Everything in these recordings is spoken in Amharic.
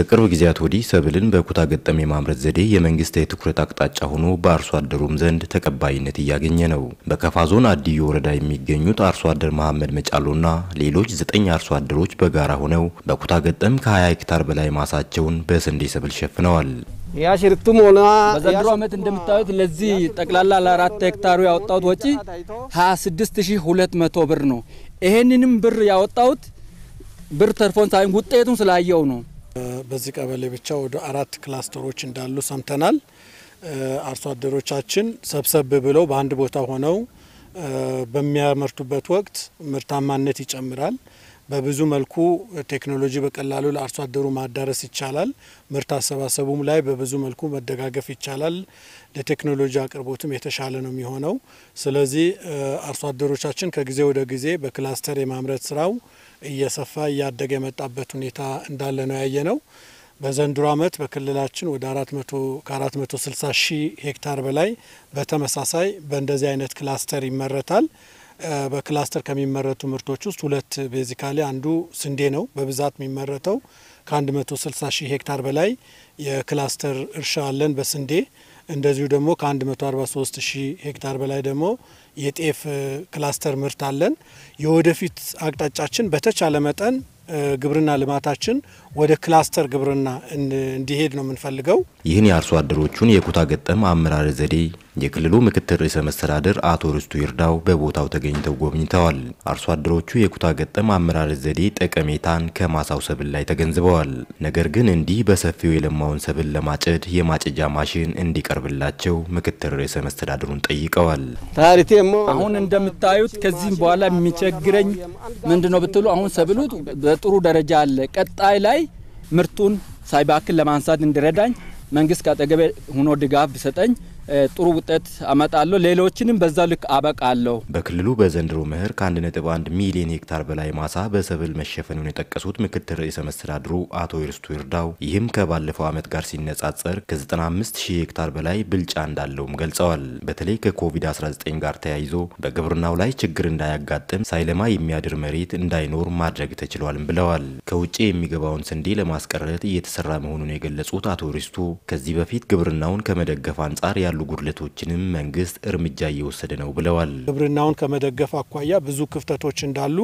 ከቅርብ ጊዜያት ወዲህ ሰብልን በኩታ ገጠም የማምረት ዘዴ የመንግስት የትኩረት አቅጣጫ ሆኖ በአርሶ አደሩም ዘንድ ተቀባይነት እያገኘ ነው። በከፋ ዞን አዲዮ ወረዳ የሚገኙት አርሶ አደር መሐመድ መጫሎና ሌሎች ዘጠኝ አርሶ አደሮች በጋራ ሆነው በኩታ ገጠም ከ20 ሄክታር በላይ ማሳቸውን በስንዴ ሰብል ሸፍነዋል። ያሽርቱም ሆና በዘንድሮ ዓመት እንደምታዩት ለዚህ ጠቅላላ ለአራት ሄክታሩ ያወጣሁት ወጪ 26200 ብር ነው። ይሄንንም ብር ያወጣሁት ብር ተርፎን ሳይሆን ውጤቱን ስላየው ነው። በዚህ ቀበሌ ብቻ ወደ አራት ክላስተሮች እንዳሉ ሰምተናል። አርሶ አደሮቻችን ሰብሰብ ብለው በአንድ ቦታ ሆነው በሚያመርቱበት ወቅት ምርታማነት ይጨምራል። በብዙ መልኩ ቴክኖሎጂ በቀላሉ ለአርሶ አደሩ ማዳረስ ይቻላል። ምርት አሰባሰቡም ላይ በብዙ መልኩ መደጋገፍ ይቻላል። ለቴክኖሎጂ አቅርቦትም የተሻለ ነው የሚሆነው። ስለዚህ አርሶ አደሮቻችን ከጊዜ ወደ ጊዜ በክላስተር የማምረት ስራው እየሰፋ እያደገ የመጣበት ሁኔታ እንዳለ ነው ያየ ነው። በዘንድሮ ዓመት በክልላችን ወደ 400 ከ460 ሺህ ሄክታር በላይ በተመሳሳይ በእንደዚህ አይነት ክላስተር ይመረታል። በክላስተር ከሚመረቱ ምርቶች ውስጥ ሁለት ቤዚካሊ አንዱ ስንዴ ነው በብዛት የሚመረተው ከ160 ሺህ ሄክታር በላይ የክላስተር እርሻ አለን በስንዴ እንደዚሁ ደግሞ ከ143 ሺህ ሄክታር በላይ ደግሞ የጤፍ ክላስተር ምርት አለን። የወደፊት አቅጣጫችን በተቻለ መጠን ግብርና ልማታችን ወደ ክላስተር ግብርና እንዲሄድ ነው የምንፈልገው። ይህን የአርሶ አደሮቹን የኩታ ገጠም አመራር ዘዴ የክልሉ ምክትል ርዕሰ መስተዳድር አቶ ርስቱ ይርዳው በቦታው ተገኝተው ጎብኝተዋል። አርሶ አደሮቹ የኩታ ገጠም አመራረት ዘዴ ጠቀሜታን ከማሳው ሰብል ላይ ተገንዝበዋል። ነገር ግን እንዲህ በሰፊው የለማውን ሰብል ለማጨድ የማጨጃ ማሽን እንዲቀርብላቸው ምክትል ርዕሰ መስተዳድሩን ጠይቀዋል። አሁን እንደምታዩት ከዚህም በኋላ የሚቸግረኝ ምንድነው ብትሉ አሁን ሰብሉ በጥሩ ደረጃ አለ። ቀጣይ ላይ ምርቱን ሳይባክን ለማንሳት እንዲረዳኝ መንግስት ካጠገቤ ሆኖ ድጋፍ ቢሰጠኝ ጥሩ ውጤት አመጣለሁ፣ ሌሎችንም በዛ ልክ አበቃለሁ። በክልሉ በዘንድሮ ምህር ከ1.1 ሚሊዮን ሄክታር በላይ ማሳ በሰብል መሸፈኑን የጠቀሱት ምክትል ርዕሰ መስተዳድሩ አቶ ይርስቱ ይርዳው ይህም ከባለፈው ዓመት ጋር ሲነጻጸር ከ95 ሺህ ሄክታር በላይ ብልጫ እንዳለውም ገልጸዋል። በተለይ ከኮቪድ-19 ጋር ተያይዞ በግብርናው ላይ ችግር እንዳያጋጥም ሳይለማ የሚያድር መሬት እንዳይኖር ማድረግ ተችሏልም ብለዋል። ከውጭ የሚገባውን ስንዴ ለማስቀረት እየተሰራ መሆኑን የገለጹት አቶ ይርስቱ ከዚህ በፊት ግብርናውን ከመደገፍ አንጻር ያሉ ያሉ ጉድለቶችንም መንግስት እርምጃ እየወሰደ ነው ብለዋል። ግብርናውን ከመደገፍ አኳያ ብዙ ክፍተቶች እንዳሉ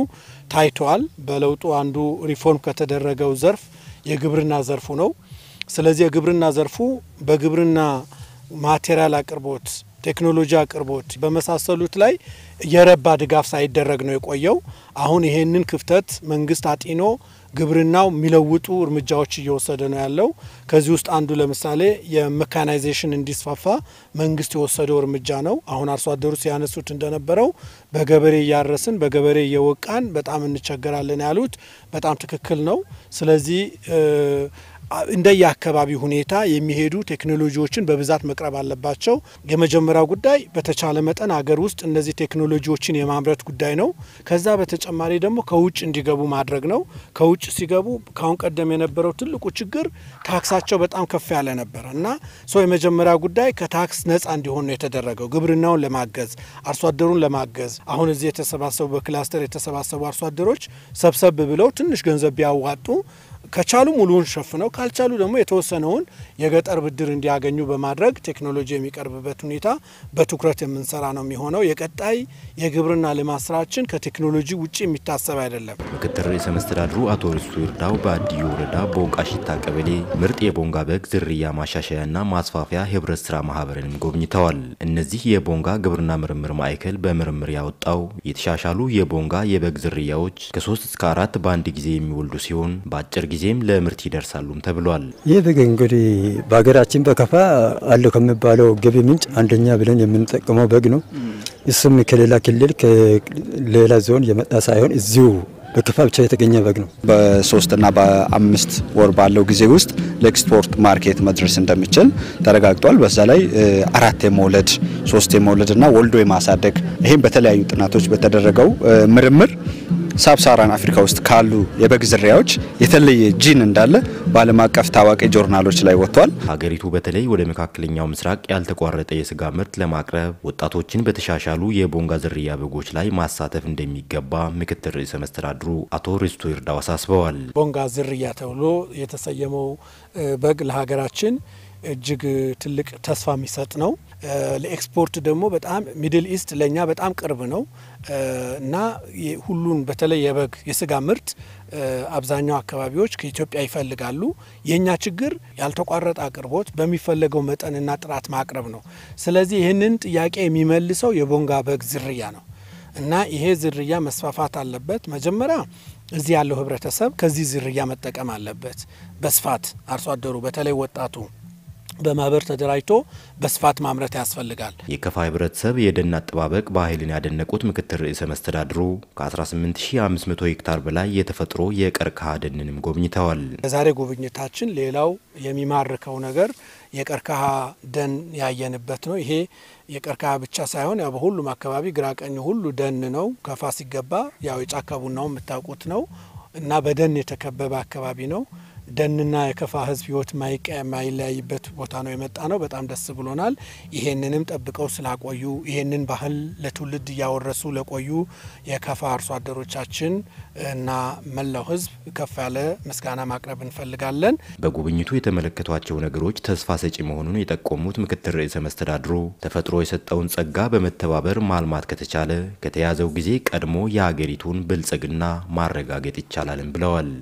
ታይተዋል። በለውጡ አንዱ ሪፎርም ከተደረገው ዘርፍ የግብርና ዘርፉ ነው። ስለዚህ የግብርና ዘርፉ በግብርና ማቴሪያል አቅርቦት፣ ቴክኖሎጂ አቅርቦት በመሳሰሉት ላይ የረባ ድጋፍ ሳይደረግ ነው የቆየው። አሁን ይሄንን ክፍተት መንግስት አጢኖ ግብርናው የሚለውጡ እርምጃዎች እየወሰደ ነው ያለው። ከዚህ ውስጥ አንዱ ለምሳሌ የመካናይዜሽን እንዲስፋፋ መንግስት የወሰደው እርምጃ ነው። አሁን አርሶ አደሩ ሲያነሱት እንደነበረው በገበሬ እያረስን በገበሬ እየወቃን በጣም እንቸገራለን ያሉት በጣም ትክክል ነው። ስለዚህ አካባቢ ሁኔታ የሚሄዱ ቴክኖሎጂዎችን በብዛት መቅረብ አለባቸው። የመጀመሪያው ጉዳይ በተቻለ መጠን አገር ውስጥ እነዚህ ቴክኖሎጂዎችን የማምረት ጉዳይ ነው። ከዛ በተጨማሪ ደግሞ ከውጭ እንዲገቡ ማድረግ ነው። ከውጭ ሲገቡ ካሁን ቀደም የነበረው ትልቁ ችግር ታክሳቸው በጣም ከፍ ያለ ነበረ እና ሰው የመጀመሪያ ጉዳይ ከታክስ ነጻ እንዲሆን ነው የተደረገው፣ ግብርናውን ለማገዝ አርሶ አደሩን ለማገዝ አሁን እዚህ የተሰባሰቡ በክላስተር የተሰባሰቡ አርሶ አደሮች ሰብሰብ ብለው ትንሽ ገንዘብ ቢያዋጡ ከቻሉ ሙሉውን ሸፍነው ካልቻሉ ደግሞ የተወሰነውን የገጠር ብድር እንዲያገኙ በማድረግ ቴክኖሎጂ የሚቀርብበት ሁኔታ በትኩረት የምንሰራ ነው የሚሆነው። የቀጣይ የግብርና ልማት ስራችን ከቴክኖሎጂ ውጭ የሚታሰብ አይደለም። ምክትል ርዕሰ መስተዳድሩ አቶ ሪሱ ይርዳው በአዲዩ ወረዳ ቦንቃሽታ ቀበሌ ምርጥ የቦንጋ በግ ዝርያ ማሻሻያና ማስፋፊያ ህብረት ስራ ማህበርንም ጎብኝተዋል። እነዚህ የቦንጋ ግብርና ምርምር ማዕከል በምርምር ያወጣው የተሻሻሉ የቦንጋ የበግ ዝርያዎች ከሶስት እስከ አራት በአንድ ጊዜ የሚወልዱ ሲሆን በአጭር ጊዜ ጊዜም ለምርት ይደርሳሉም ተብሏል። ይህ በግ እንግዲህ በሀገራችን በከፋ አለ ከሚባለው ገቢ ምንጭ አንደኛ ብለን የምንጠቅመው በግ ነው። እሱም ከሌላ ክልል ከሌላ ዞን የመጣ ሳይሆን እዚሁ በከፋ ብቻ የተገኘ በግ ነው። በሶስትና በአምስት ወር ባለው ጊዜ ውስጥ ለኤክስፖርት ማርኬት መድረስ እንደሚችል ተረጋግጧል። በዛ ላይ አራት የመውለድ ሶስት የመውለድ እና ወልዶ የማሳደግ ይህም በተለያዩ ጥናቶች በተደረገው ምርምር ሳብሳራን አፍሪካ ውስጥ ካሉ የበግ ዝርያዎች የተለየ ጂን እንዳለ በዓለም አቀፍ ታዋቂ ጆርናሎች ላይ ወጥቷል። ሀገሪቱ በተለይ ወደ መካከለኛው ምስራቅ ያልተቋረጠ የስጋ ምርት ለማቅረብ ወጣቶችን በተሻሻሉ የቦንጋ ዝርያ በጎች ላይ ማሳተፍ እንደሚገባ ምክትል ርዕሰ መስተዳድሩ አቶ ሪስቱ ይርዳው አሳስበዋል። ቦንጋ ዝርያ ተብሎ የተሰየመው በግ ለሀገራችን እጅግ ትልቅ ተስፋ የሚሰጥ ነው። ለኤክስፖርት ደግሞ በጣም ሚድል ኢስት ለእኛ በጣም ቅርብ ነው እና ሁሉን በተለይ የበግ የስጋ ምርት አብዛኛው አካባቢዎች ከኢትዮጵያ ይፈልጋሉ። የእኛ ችግር ያልተቋረጠ አቅርቦት በሚፈለገው መጠንና ጥራት ማቅረብ ነው። ስለዚህ ይህንን ጥያቄ የሚመልሰው የቦንጋ በግ ዝርያ ነው እና ይሄ ዝርያ መስፋፋት አለበት። መጀመሪያ እዚህ ያለው ህብረተሰብ ከዚህ ዝርያ መጠቀም አለበት በስፋት አርሶ አደሩ በተለይ ወጣቱ በማህበር ተደራጅቶ በስፋት ማምረት ያስፈልጋል። የከፋ ህብረተሰብ የደን አጠባበቅ ባህልን ያደነቁት ምክትል ርዕሰ መስተዳድሩ ከ18500 ሄክታር በላይ የተፈጥሮ የቀርከሃ ደንንም ጎብኝተዋል። ከዛሬ ጉብኝታችን ሌላው የሚማርከው ነገር የቀርከሃ ደን ያየንበት ነው። ይሄ የቀርከሃ ብቻ ሳይሆን ያው በሁሉም አካባቢ ግራቀኝ ሁሉ ደን ነው። ከፋ ሲገባ ያው የጫካ ቡናው የምታውቁት ነው እና በደን የተከበበ አካባቢ ነው። ደንና የከፋ ህዝብ ህይወት ማይለያይበት ቦታ ነው የመጣ ነው። በጣም ደስ ብሎናል። ይሄንንም ጠብቀው ስላቆዩ ይሄንን ባህል ለትውልድ እያወረሱ ለቆዩ የከፋ አርሶ አደሮቻችን እና መላው ህዝብ ከፍ ያለ ምስጋና ማቅረብ እንፈልጋለን። በጉብኝቱ የተመለከቷቸው ነገሮች ተስፋ ሰጪ መሆኑን የጠቆሙት ምክትል ርዕሰ መስተዳድሩ ተፈጥሮ የሰጠውን ጸጋ በመተባበር ማልማት ከተቻለ ከተያዘው ጊዜ ቀድሞ የሀገሪቱን ብልጽግና ማረጋገጥ ይቻላልን ብለዋል።